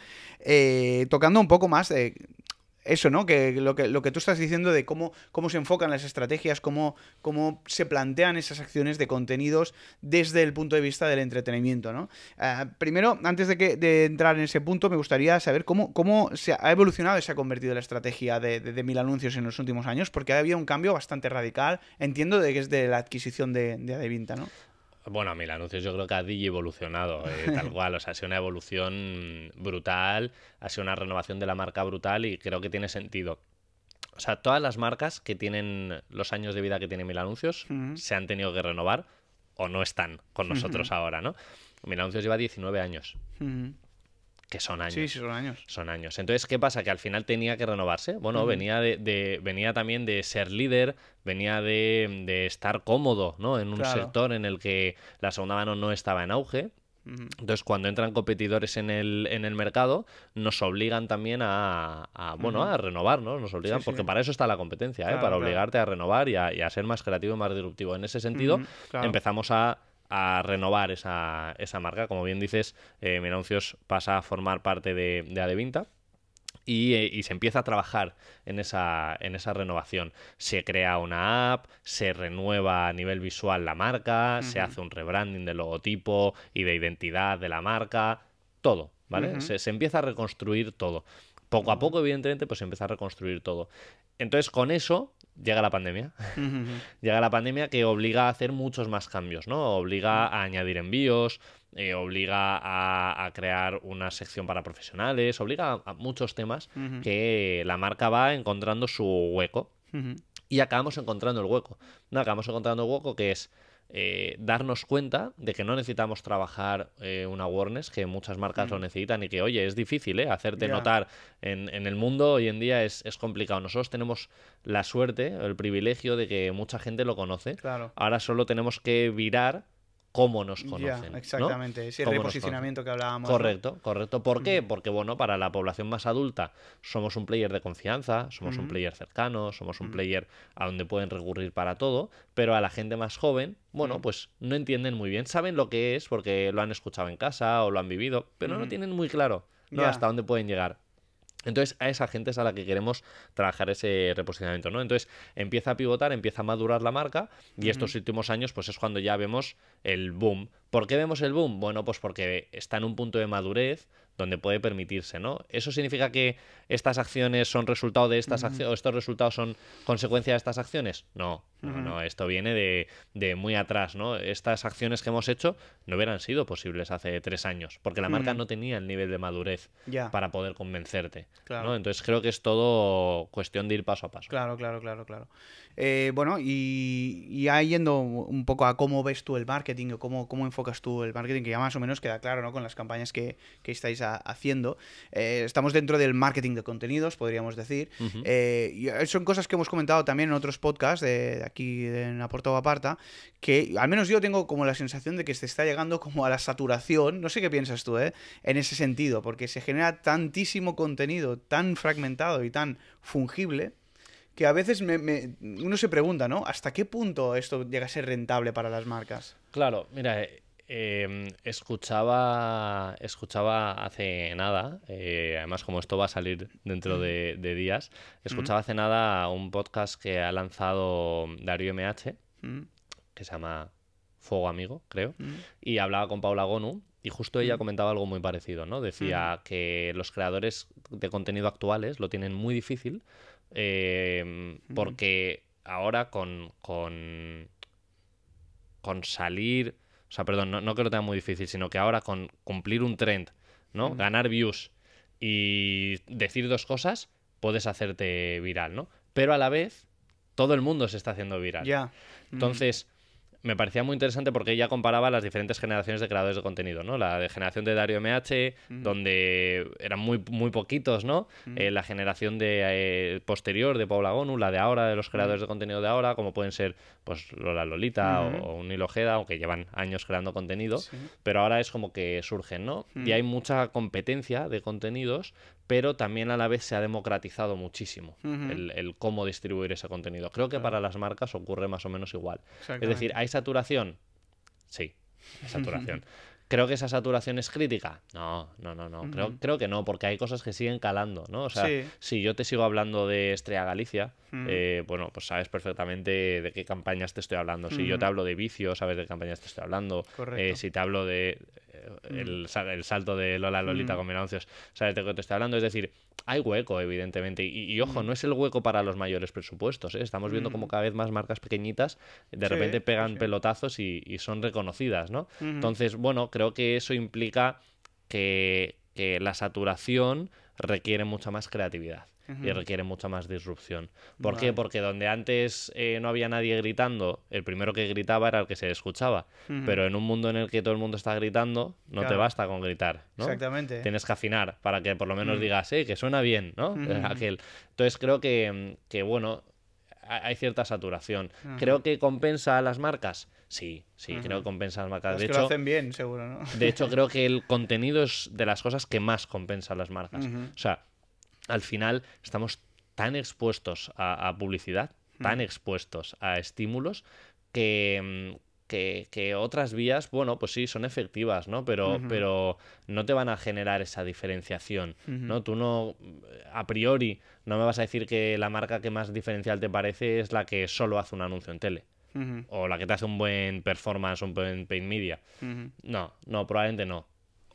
tocando un poco más de eso, ¿no? Que lo, que lo que tú estás diciendo de cómo, cómo se enfocan las estrategias, cómo, cómo se plantean esas acciones de contenidos desde el punto de vista del entretenimiento, ¿no? Ah, primero, antes de, que, de entrar en ese punto, me gustaría saber cómo, cómo se ha evolucionado y se ha convertido la estrategia de, de, Mil Anuncios en los últimos años, porque ha habido un cambio bastante radical, entiendo, de que es de la adquisición de, de Adevinta, ¿no? Bueno, Mil Anuncios yo creo que ha evolucionado, eh, tal cual. O sea, ha sido una evolución brutal, ha sido una renovación de la marca brutal y creo que tiene sentido. O sea, todas las marcas que tienen los años de vida que tiene mil anuncios se han tenido que renovar o no están con nosotros ahora, ¿no? Mil anuncios lleva 19 años que son años. Sí, sí, son años. Son años. Entonces, ¿qué pasa? Que al final tenía que renovarse. Bueno, venía, de, venía también de ser líder, venía de, estar cómodo, ¿no? En un sector en el que la segunda mano no estaba en auge. Entonces, cuando entran competidores en el, en el mercado, nos obligan también a, bueno, a renovar, ¿no? Nos obligan, porque para eso está la competencia, ¿eh? para obligarte a renovar a, y a, ser más creativo y más disruptivo. En ese sentido, empezamos a a renovar esa, esa marca. Como bien dices, eh, pasa a formar parte de, Adevinta. Eh, y, se empieza a trabajar en esa, en esa renovación. Se crea una app, se renueva a nivel visual la marca, se hace un rebranding del logotipo y de identidad de la marca, todo, ¿vale? se, se, empieza a reconstruir todo. Poco a poco, evidentemente, pues se empieza a reconstruir todo. Entonces, con eso llega la pandemia. llega la pandemia que obliga a hacer muchos más cambios, ¿no? Obliga a añadir envíos, eh, obliga a, crear una sección para profesionales, obliga a, muchos temas que la marca va encontrando su hueco. Y acabamos encontrando el hueco. No, acabamos encontrando el hueco que es eh, darnos cuenta de que no necesitamos trabajar una eh, una awareness, que muchas marcas lo mm. necesitan y que, oye, es difícil eh, hacerte notar en, el mundo hoy en día es, complicado. Nosotros tenemos la suerte, el privilegio de que mucha gente lo conoce. Ahora solo tenemos que virar cómo nos conocen. exactamente, ese reposicionamiento que hablábamos. Correcto, correcto. ¿Por qué? Porque, bueno, para la población más adulta somos un player de confianza, somos un player cercano, somos un player a donde pueden recurrir para todo, pero a la gente más joven, bueno, pues no entienden muy bien, saben lo que es porque lo han escuchado en casa o lo han vivido, pero no tienen muy claro. ¿no? Hasta dónde pueden llegar. Entonces, a esa gente es a la que queremos trabajar ese reposicionamiento, ¿no? Entonces, empieza a pivotar, empieza a madurar la marca y estos últimos años, pues es cuando ya vemos el boom ¿Por qué vemos el boom? Bueno, pues porque está en un punto de madurez donde puede permitirse, ¿no? ¿Eso significa que estas acciones son resultado de estas acciones o estos resultados son consecuencia de estas acciones? No, no, no, esto viene de, muy atrás, ¿no? Estas acciones que hemos hecho no hubieran sido posibles hace tres años, porque la marca no tenía el nivel de madurez para poder convencerte, Entonces creo que es todo cuestión de ir paso a paso. Claro, claro, claro, claro. Eh, bueno, y, y yendo un poco a cómo ves tú el marketing o cómo, cómo enfocas tú el marketing, que ya más o menos queda claro, Con las campañas que, estáis haciendo. Eh, estamos dentro del marketing de contenidos, podríamos decir. Eh, eh, son cosas que hemos comentado también en otros podcasts de, aquí en Aporta o Aparta, que al menos yo tengo como la sensación de que se está llegando como a la saturación, no sé qué piensas tú, En ese sentido, porque se genera tantísimo contenido, tan fragmentado y tan fungible que a veces uno se pregunta, ¿no? ¿Hasta qué punto esto llega a ser rentable para las marcas? Claro, mira, Em, escuchaba, escuchaba hace nada, eh, además como esto va a salir dentro de, días, escuchaba hace nada un podcast que ha lanzado Darío MH, mm. que se llama Fuego Amigo, creo, mm. y hablaba con Paula Gonu. Y justo ella mm. comentaba algo muy parecido, ¿no? Decía que los creadores de contenido actuales lo tienen muy difícil em, porque ahora con, con, con salir o sea, perdón, no, creo que lo tenga muy difícil, sino que ahora con cumplir un trend, ¿no? Ganar views y decir dos cosas, puedes hacerte viral, ¿no? Pero a la vez, todo el mundo se está haciendo viral. Ya. Entonces, me parecía muy interesante porque ella comparaba las diferentes generaciones de creadores de contenido, ¿no? La de generación de Dario MH, donde eran muy, muy poquitos, ¿no? Eh, la generación de eh, posterior de Paula Gonu, la de ahora, de los creadores de contenido de ahora, como pueden ser, pues, Lola Lolita o, o, un aunque llevan años creando contenido, pero ahora es como que surgen, ¿no? Y hay mucha competencia de contenidos, pero también a la vez se ha democratizado muchísimo el, cómo distribuir ese contenido. Creo que para las marcas ocurre más o menos igual. Es decir, ¿hay saturación? Sí, hay saturación. ¿Creo que esa saturación es crítica? No, no, no, no. creo, que no, porque hay cosas que siguen calando, ¿no? O sea, si yo te sigo hablando de Estrella Galicia, eh, bueno, pues sabes perfectamente de qué campañas te estoy hablando. Si yo te hablo de vicio, sabes de qué campañas te estoy hablando. Eh, si te hablo de Mm. el, salto de Lola Lolita mm. con Anuncios sabes de qué te estoy hablando. Es decir, hay hueco, evidentemente. Y, ojo, mm. no es el hueco para los mayores presupuestos. ¿eh? Estamos viendo como cada vez más marcas pequeñitas de repente pegan pelotazos y, son reconocidas, ¿no? Entonces, bueno, creo que eso implica que la saturación requiere mucha más creatividad y requiere mucha más disrupción. ¿Por qué? Porque donde antes eh, no había nadie gritando, el primero que gritaba era el que se escuchaba. Pero en un mundo en el que todo el mundo está gritando, no te basta con gritar. Exactamente. Tienes que afinar para que por lo menos mm. digas, eh, que suena bien, ¿no? Eh, aquel. Entonces creo que, que bueno, hay cierta saturación. ¿Creo que compensa a las marcas? Sí, sí, creo que compensa a las marcas. de hecho, lo hacen bien, seguro, ¿no? De hecho, creo que el contenido es de las cosas que más compensa a las marcas. O sea, al final estamos tan expuestos a, publicidad, tan expuestos a estímulos, mm, que, otras vías, bueno, pues sí, son efectivas, ¿no? Pero, pero no te van a generar esa diferenciación, ¿no? Tú no, a priori, no me vas a decir que la marca que más diferencial te parece es la que solo hace un anuncio en tele. O la que te hace un buen performance, un buen paid media. No, no, probablemente no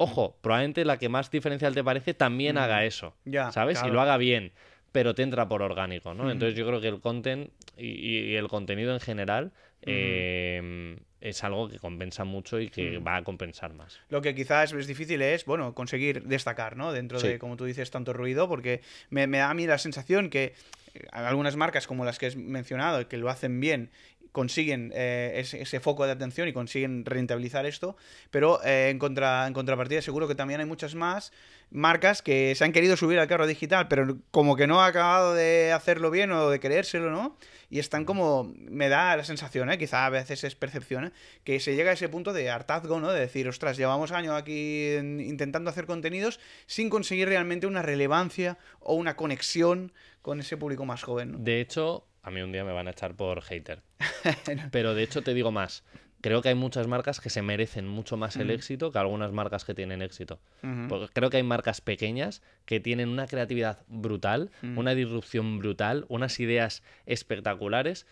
ojo, probablemente la que más diferencial te parece también mm. haga eso, Ya. ¿sabes? Si Y lo haga bien, pero te entra por orgánico, ¿no? Mm. Entonces yo creo que el content y, el contenido en general mm. em, es algo que compensa mucho y que va a compensar más. Lo que quizás es difícil es, bueno, conseguir destacar, ¿no? Dentro de, como tú dices, tanto ruido, porque me, da a mí la sensación que eh, algunas marcas como las que has mencionado, que lo hacen bien consiguen eh, ese, foco de atención y consiguen rentabilizar esto, pero eh, en, contra, en contrapartida seguro que también hay muchas más marcas que se han querido subir al carro digital, pero como que no ha acabado de hacerlo bien o de creérselo, ¿no? Y están como, me da la sensación, ¿eh? quizá a veces es percepción, ¿eh? que se llega a ese punto de hartazgo, ¿no? De decir, ostras, llevamos años aquí intentando hacer contenidos sin conseguir realmente una relevancia o una conexión con ese público más joven. ¿no? De hecho, a mí un día me van a echar por hater. Pero de hecho te digo más, creo que hay muchas marcas que se merecen mucho más el mm. éxito que algunas marcas que tienen éxito. Porque creo que hay marcas pequeñas que tienen una creatividad brutal, mm. una disrupción brutal, unas ideas espectaculares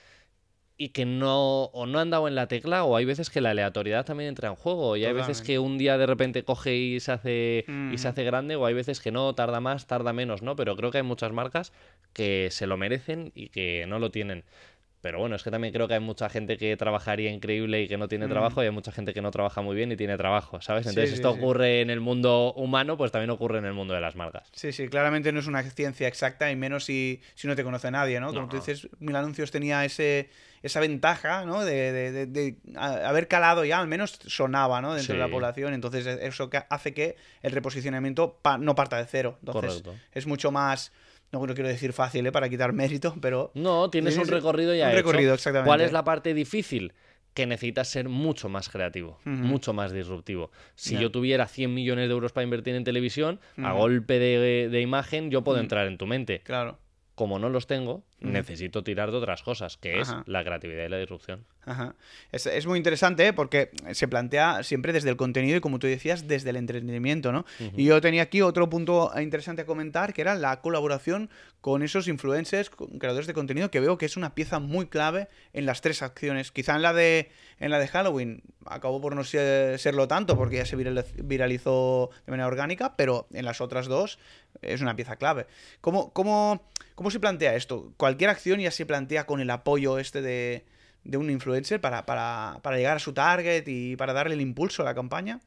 y que no, o no han dado en la tecla, o hay veces que la aleatoriedad también entra en juego, y hay veces que un día de repente coge y se hace y se mm. hace grande, o hay veces que no, tarda más, tarda menos, ¿no? Pero creo que hay muchas marcas que se lo merecen y que no lo tienen. Pero bueno, es que también creo que hay mucha gente que trabajaría increíble y que no tiene mm. trabajo, y hay mucha gente que no trabaja muy bien y tiene trabajo, ¿sabes? Entonces, esto ocurre en el mundo humano, pues también ocurre en el mundo de las marcas. Sí, sí, claramente no es una ciencia exacta, y menos si, si no te conoce nadie, ¿no? Como tú dices, Mil Anuncios tenía ese, esa ventaja, ¿no? De, de, haber calado ya, al menos sonaba, ¿no? Dentro de la población. Entonces, e, eso hace que el reposicionamiento no parta de cero. Entonces, es mucho más no quiero decir fácil ¿eh? para quitar mérito, pero... No, tienes, un recorrido ya un recorrido, exactamente. ¿Cuál es la parte difícil? Que necesitas ser mucho más creativo, mucho más disruptivo. Si yo tuviera 100 millones de euros para invertir en televisión, a golpe de, imagen, yo puedo entrar en tu mente. Claro. Como no los tengo, Mm. Necesito tirar de otras cosas, que es la creatividad y la disrupción. Es, es, muy interesante ¿eh? porque se plantea siempre desde el contenido y, como tú decías, desde el entretenimiento. ¿no? Y yo tenía aquí otro punto interesante a comentar, que era la colaboración con esos influencers, creadores de contenido, que veo que es una pieza muy clave en las tres acciones. Quizá en la de, en la de Halloween acabó por no serlo tanto, porque ya se viralizó de manera orgánica, pero en las otras dos es una pieza clave. ¿Cómo, cómo se plantea esto? cualquier acción ya se plantea con el apoyo este de, un influencer para, para, para llegar a su target y para darle el impulso a la campaña.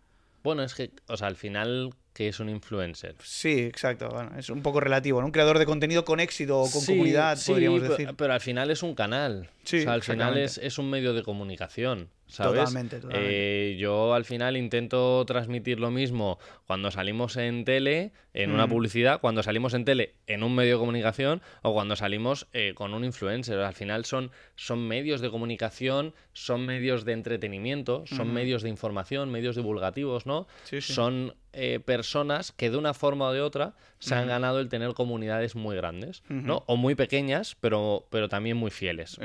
Bueno, es que, o sea, al final, que es un influencer. Sí, exacto. es un poco relativo, ¿no? Un creador de contenido con éxito o con comunidad, podríamos decir. Pero, al final es un canal. Sí, o sea, al final es, es un medio de comunicación. Totalmente, eh, yo al final intento transmitir lo mismo cuando salimos en tele, en una mm. publicidad, cuando salimos en tele, en un medio de comunicación o cuando salimos eh, con un influencer. Al final son, son medios de comunicación, son medios de entretenimiento, son medios de información, medios divulgativos, ¿no? Son eh, personas que de una forma o de otra se han ganado el tener comunidades muy grandes, ¿no? O muy pequeñas, pero, pero también muy fieles,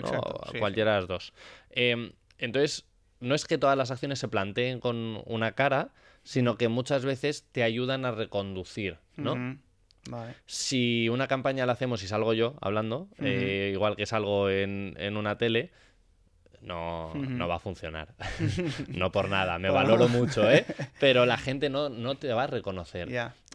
cualquiera de las dos. Em, entonces, no es que todas las acciones se planteen con una cara, sino que muchas veces te ayudan a reconducir, ¿no? Si una campaña la hacemos y salgo yo hablando, eh, igual que salgo en, en una tele, no, no, va a funcionar. no por nada, me valoro mucho, ¿eh? Pero la gente no, te va a reconocer.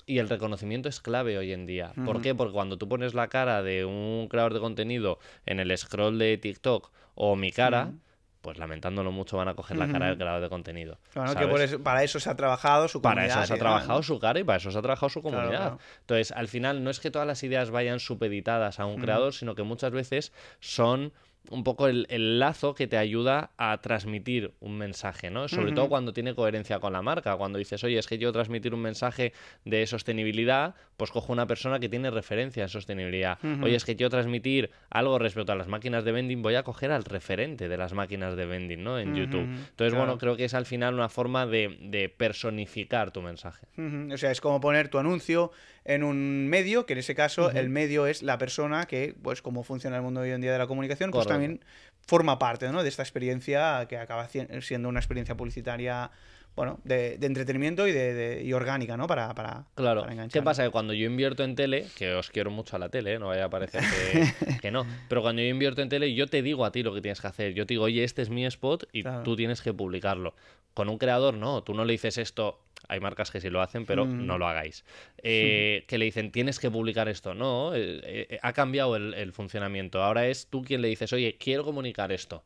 Y el reconocimiento es clave hoy en día. ¿Por qué? Porque cuando tú pones la cara de un creador de contenido en el scroll de TikTok o mi cara, pues lamentándolo mucho van a coger la cara del creador de contenido. Claro, que para eso se ha trabajado su comunidad. Para eso se ha trabajado su cara y para eso se ha trabajado su comunidad. Entonces, al final no es que todas las ideas vayan supeditadas a un creador, sino que muchas veces son un poco el, lazo que te ayuda a transmitir un mensaje, ¿no? Sobre todo cuando tiene coherencia con la marca, cuando dices, oye, es que quiero transmitir un mensaje de sostenibilidad, pues cojo una persona que tiene referencia en sostenibilidad. Oye, es que quiero transmitir algo respecto a las máquinas de vending, voy a coger al referente de las máquinas de vending, ¿no? En YouTube. Entonces, bueno, creo que es al final una forma de, personificar tu mensaje. O sea, es como poner tu anuncio en un medio, que en ese caso el medio es la persona que, pues como funciona el mundo hoy en día de la comunicación, pues también forma parte ¿no? de esta experiencia que acaba siendo una experiencia publicitaria bueno, de, entretenimiento y, de, y orgánica, ¿no? Para, para, claro. ¿Qué pasa? Que cuando yo invierto en tele, que os quiero mucho a la tele, ¿eh? no vaya a parecer que, no, pero cuando yo invierto en tele, yo te digo a ti lo que tienes que hacer. Yo te digo, oye, este es mi spot y tú tienes que publicarlo. Con un creador, no. Tú no le dices esto. Hay marcas que sí lo hacen, pero hmm. no lo hagáis. Eh, que le dicen, tienes que publicar esto. No, eh, eh, ha cambiado el, el, funcionamiento. Ahora es tú quien le dices, oye, quiero comunicar esto.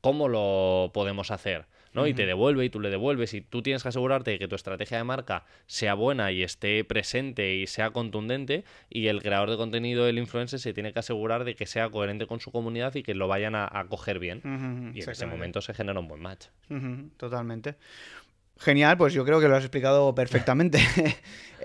¿Cómo lo podemos hacer? ¿no? Y te devuelve y tú le devuelves y tú tienes que asegurarte de que tu estrategia de marca sea buena y esté presente y sea contundente y el creador de contenido, el influencer, se tiene que asegurar de que sea coherente con su comunidad y que lo vayan a, coger bien. Y en ese momento se genera un buen match. Totalmente. Genial, pues yo creo que lo has explicado perfectamente.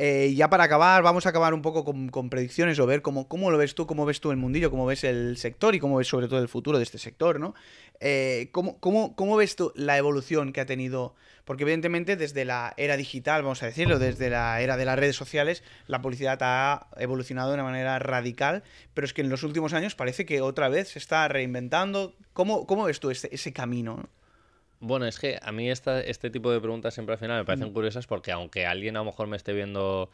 Eh, ya para acabar, vamos a acabar un poco con, predicciones o ver cómo, cómo lo ves tú, cómo ves tú el mundillo, cómo ves el sector y cómo ves sobre todo el futuro de este sector, ¿no? Eh, ¿cómo, ves tú la evolución que ha tenido? Porque evidentemente desde la era digital, vamos a decirlo, desde la era de las redes sociales, la publicidad ha evolucionado de una manera radical, pero es que en los últimos años parece que otra vez se está reinventando. ¿Cómo, cómo ves tú ese, ese camino? Bueno, es que a mí esta, este tipo de preguntas siempre al final me parecen mm. curiosas porque aunque alguien a lo mejor me esté viendo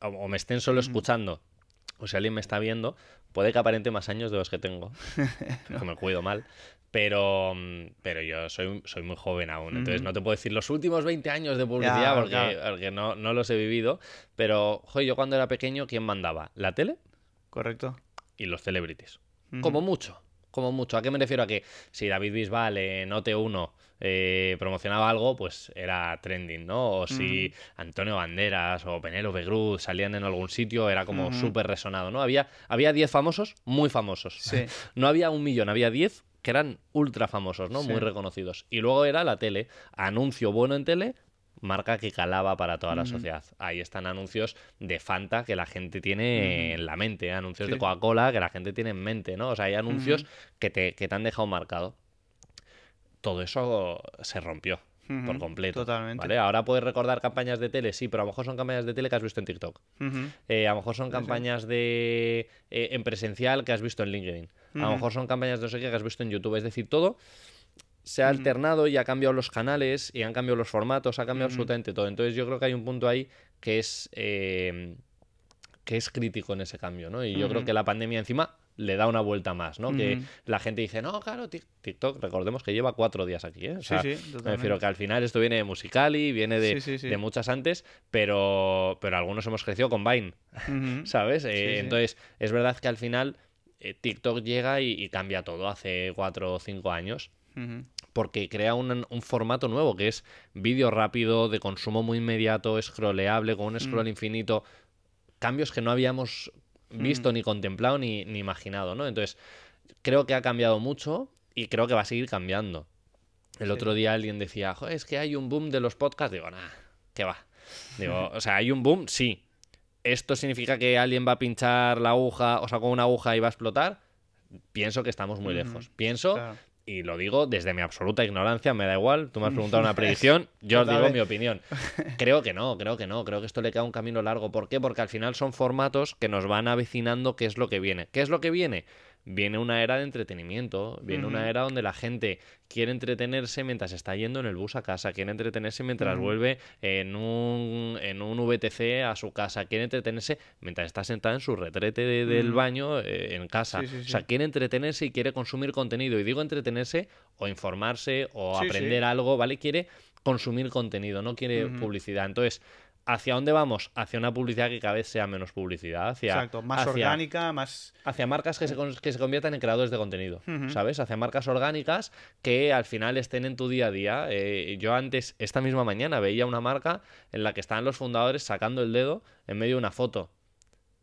o, me estén solo mm. escuchando o si alguien me está viendo, puede que aparente más años de los que tengo, no. que me cuido mal, pero, mm, pero yo soy, soy muy joven aún, entonces no te puedo decir los últimos 20 años de publicidad porque, no, los he vivido, pero jo, yo cuando era pequeño, ¿quién mandaba? ¿La tele? Correcto. Y los celebrities. Como mucho, como mucho. ¿A qué me refiero? A que si David Bisbal en OT1 eh, promocionaba algo, pues era trending, ¿no? O si Antonio Banderas o Penélope Cruz salían en algún sitio, era como súper resonado, ¿no? Había 10 famosos, muy famosos. No había un millón, había 10 que eran ultra famosos, ¿no? Muy reconocidos. Y luego era la tele, anuncio bueno en tele, marca que calaba para toda la sociedad. Ahí están anuncios de Fanta que la gente tiene en la mente, anuncios de Coca-Cola que la gente tiene en mente, ¿no? O sea, hay anuncios que, te, que te han dejado marcado todo eso se rompió por completo. Totalmente. Ahora puedes recordar campañas de tele, sí, pero a lo mejor son campañas de tele que has visto en TikTok. Eh, a lo mejor son campañas de eh, en presencial que has visto en LinkedIn. A lo mejor son campañas de no sé qué que has visto en YouTube. Es decir, todo se ha alternado y ha cambiado los canales y han cambiado los formatos, ha cambiado absolutamente todo. Entonces yo creo que hay un punto ahí que es... Eh, que es crítico en ese cambio, ¿no? Y yo creo que la pandemia encima le da una vuelta más, ¿no? Que la gente dice, no, claro, TikTok, recordemos que lleva cuatro días aquí, ¿eh? O sí, sí, me refiero que al final esto viene de Musicali, viene de, muchas antes, pero, pero algunos hemos crecido con Vine, ¿sabes? Eh, entonces, es verdad que al final eh, TikTok llega y, cambia todo hace cuatro o cinco años. porque crea un, formato nuevo que es vídeo rápido, de consumo muy inmediato, scrolleable, con un scroll mm. infinito. Cambios que no habíamos Mm. visto, ni contemplado, ni, imaginado, ¿no? Entonces, creo que ha cambiado mucho y creo que va a seguir cambiando. El otro día alguien decía, Joder, es que hay un boom de los podcasts. Digo, nada ¿qué va? Digo, o sea, hay un boom, sí. ¿Esto significa que alguien va a pinchar la aguja, o sea, con una aguja y va a explotar? Pienso que estamos muy lejos. Pienso y lo digo desde mi absoluta ignorancia, me da igual, tú me has preguntado una predicción, yo os digo eh. mi opinión. Creo que no, creo que no, creo que esto le queda un camino largo. ¿Por qué? Porque al final son formatos que nos van avecinando qué es lo que viene. ¿Qué es lo que viene? viene una era de entretenimiento, viene una era donde la gente quiere entretenerse mientras está yendo en el bus a casa, quiere entretenerse mientras vuelve en un, en un VTC a su casa, quiere entretenerse mientras está sentada en su retrete del baño eh, en casa. O sea, quiere entretenerse y quiere consumir contenido. Y digo entretenerse o informarse o aprender algo, ¿vale? Quiere consumir contenido, no quiere publicidad. Entonces, ¿Hacia dónde vamos? Hacia una publicidad que cada vez sea menos publicidad. Hacia, Exacto, más orgánica, más. Hacia marcas que se, conviertan en creadores de contenido, ¿sabes? Hacia marcas orgánicas que al final estén en tu día a día. Eh, yo antes, esta misma mañana, veía una marca en la que estaban los fundadores sacando el dedo en medio de una foto.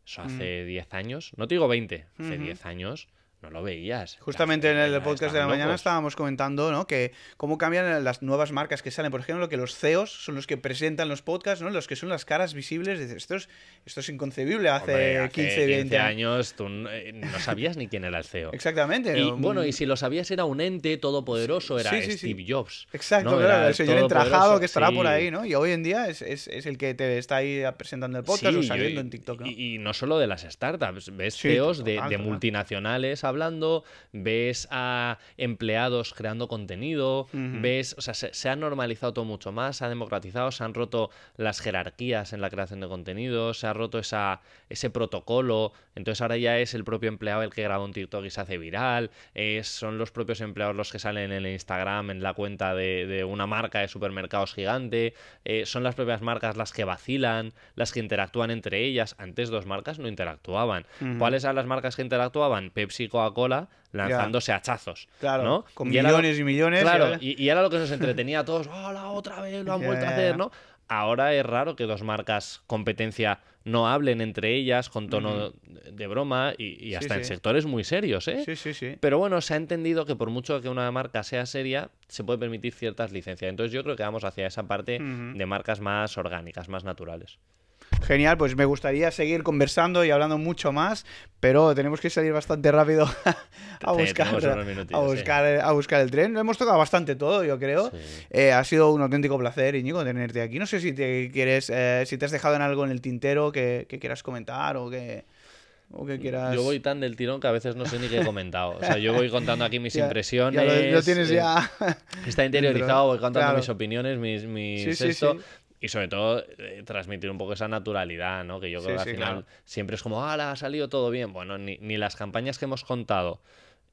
Eso hace 10 mm. años, no te digo 20, hace 10 años lo veías. Justamente en el podcast de la mañana estábamos comentando, ¿no? Que cómo cambian las nuevas marcas que salen. Por ejemplo, que los CEOs son los que presentan los podcasts, ¿no? Los que son las caras visibles. esto es, esto es inconcebible hace, 15, 20 años. Tú eh, no sabías ni quién era el CEO. Exactamente. Y, bueno, y si lo sabías era un ente todopoderoso, era Steve Jobs. Exacto, el señor entrajado que estará por ahí, ¿no? Y hoy en día es, el que te está ahí presentando el podcast o saliendo en TikTok. Y, no solo de las startups, ves CEOs de, multinacionales hablando, ves a empleados creando contenido, ves, o sea, se, ha normalizado todo mucho más, se ha democratizado, se han roto las jerarquías en la creación de contenido, se ha roto esa, ese protocolo, entonces ahora ya es el propio empleado el que graba un TikTok y se hace viral, son los propios empleados los que salen en el Instagram, en la cuenta de, una marca de supermercados gigante, eh, son las propias marcas las que vacilan, las que interactúan entre ellas, antes dos marcas no interactuaban. ¿Cuáles eran las marcas que interactuaban? PepsiCo cola lanzándose hachazos. Claro, ¿no? con millones y millones. y, era lo que nos entretenía a todos. ¡Hola, otra vez! Lo han a hacer, Ahora es raro que dos marcas competencia no hablen entre ellas con tono de broma y, hasta en sectores muy serios, ¿eh? Pero bueno, se ha entendido que por mucho que una marca sea seria, se puede permitir ciertas licencias. Entonces yo creo que vamos hacia esa parte de marcas más orgánicas, más naturales. Genial, pues me gustaría seguir conversando y hablando mucho más, pero tenemos que salir bastante rápido a buscar, a, buscar el tren. Lo hemos tocado bastante todo, yo creo. Eh, ha sido un auténtico placer, Íñigo, tenerte aquí. No sé si te quieres, eh, si te has dejado en algo en el tintero que, quieras comentar o que. O mm, quieras... Yo voy tan del tirón que a veces no sé ni qué he comentado. O sea, yo voy contando aquí mis impresiones. tienes ya. Eh, está interiorizado, voy contando mis opiniones, mis, mis y sobre todo eh, transmitir un poco esa naturalidad, ¿no? Que yo creo que al final siempre es como, ah, ha salido todo bien. Bueno, ni, las campañas que hemos contado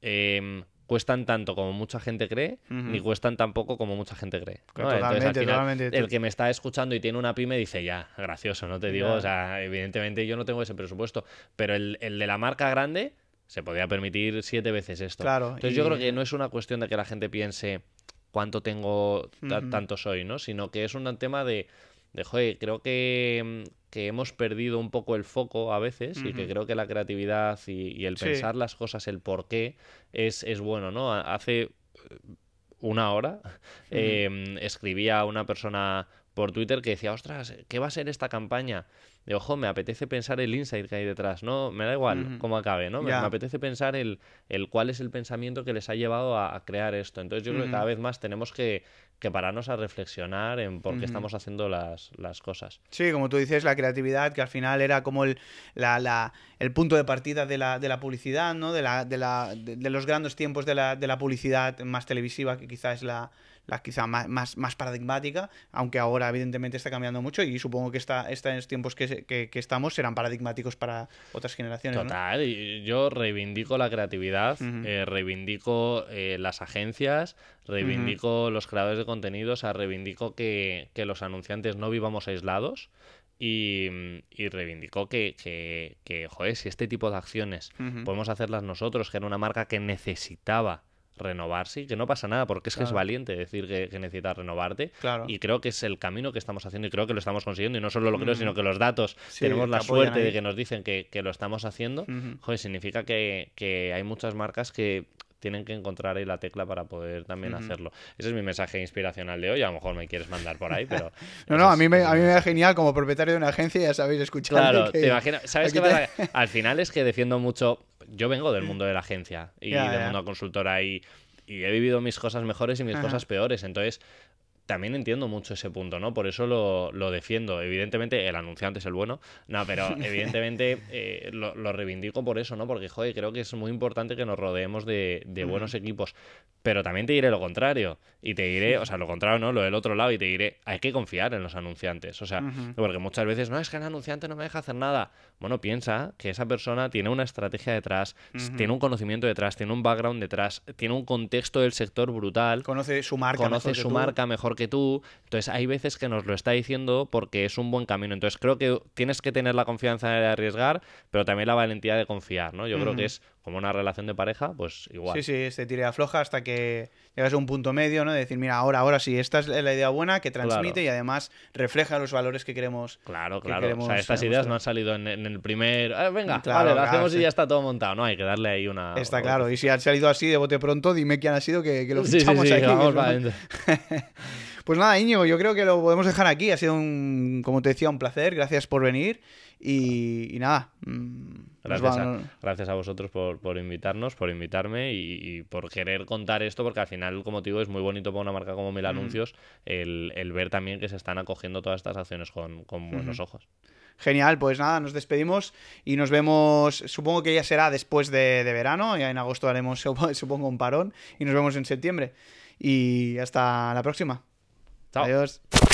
em, cuestan tanto como mucha gente cree, ni cuestan tan poco como mucha gente cree. Totalmente, totalmente. El que me está escuchando y tiene una pyme dice, ya, gracioso, no te digo, o sea, evidentemente yo no tengo ese presupuesto, pero el, de la marca grande se podía permitir siete veces esto. Claro, Entonces yo creo que no es una cuestión de que la gente piense cuánto tengo, tantos hoy tanto soy, ¿no? Sino que es un tema de, de joder, creo que, mm, hemos perdido un poco el foco a veces y que creo que la creatividad y, el pensar las cosas, el por qué, es, bueno, ¿no? Hace eh, una hora em, escribía a una persona por Twitter que decía, ostras, ¿qué va a ser esta campaña? ojo, me apetece pensar el insight que hay detrás, ¿no? Me da igual cómo acabe, ¿no? Me, apetece pensar el, el, cuál es el pensamiento que les ha llevado a, crear esto. Entonces yo creo que cada vez más tenemos que, pararnos a reflexionar en por qué estamos haciendo las, las, cosas. Sí, como tú dices, la creatividad, que al final era como el, la, la, el punto de partida de la, de la publicidad, ¿no? De, la, de, la, de, los grandes tiempos de la, de la publicidad más televisiva, que quizás es la la quizá más, más, paradigmática, aunque ahora evidentemente está cambiando mucho y supongo que esta, estos tiempos que, que, que, estamos serán paradigmáticos para otras generaciones. Total, yo reivindico la creatividad, eh, reivindico eh, las agencias, reivindico los creadores de contenidos, o reivindico que, los anunciantes no vivamos aislados. Y, reivindico que, que, si este tipo de acciones podemos hacerlas nosotros, que era una marca que necesitaba renovarse sí, que no pasa nada, porque es que es valiente decir que, necesitas renovarte. Y creo que es el camino que estamos haciendo y creo que lo estamos consiguiendo. Y no solo lo creo, mm. sino que los datos tenemos la suerte de que nos dicen que, lo estamos haciendo. Joder, significa que, hay muchas marcas que tienen que encontrar ahí la tecla para poder también hacerlo. Ese es mi mensaje inspiracional de hoy. A lo mejor me quieres mandar por ahí, pero. no, no, a mí, me, a mí me da genial como propietario de una agencia, ya sabéis, escuchar. Claro, te imagino. ¿Sabes qué pasa? Al final es que defiendo mucho yo vengo del mm. mundo de la agencia y del mundo consultora y, he vivido mis cosas mejores y mis cosas peores. Entonces, también entiendo mucho ese punto, ¿no? Por eso lo, defiendo. Evidentemente, el anunciante es el bueno, no, pero evidentemente eh, lo, lo, reivindico por eso, ¿no? Porque, joder, creo que es muy importante que nos rodeemos de, buenos equipos. Pero también te diré lo contrario. Y te diré, o sea, lo contrario, ¿no? Lo del otro lado, y te diré, hay que confiar en los anunciantes. O sea, porque muchas veces, no, es que el anunciante no me deja hacer nada. Bueno, piensa que esa persona tiene una estrategia detrás, tiene un conocimiento detrás, tiene un background detrás, tiene un contexto del sector brutal. Conoce su marca. Conoce su marca mejor que tú. Entonces hay veces que nos lo está diciendo porque es un buen camino. Entonces creo que tienes que tener la confianza de arriesgar, pero también la valentía de confiar, ¿no? Yo creo que es como una relación de pareja, pues igual. Sí, sí, se tira floja hasta que llegas a un punto medio, ¿no? De decir, mira, ahora, ahora sí, esta es la idea buena que transmite y además refleja los valores que queremos. Claro, claro. o sea, estas ideas no han salido en, el primer. Ah, venga, vale, lo hacemos y ya está todo montado, ¿no? Hay que darle ahí una. Está claro, y si han salido así de bote pronto, dime quién ha sido que, lo sí, aquí. Pues nada, Íñigo, yo creo que lo podemos dejar aquí. Ha sido, un, como te decía, un placer. Gracias por venir. Y, nada. Mm, pues gracias, a, gracias a vosotros por, por invitarnos, por invitarme y, por querer contar esto, porque al final, como te digo, es muy bonito para una marca como Mil mm. Anuncios el, ver también que se están acogiendo todas estas acciones con, con buenos ojos. Genial, pues nada, nos despedimos y nos vemos, supongo que ya será después de, de verano, ya en agosto haremos, supongo, un parón y nos vemos en septiembre. Y hasta la próxima. Chao. Adiós.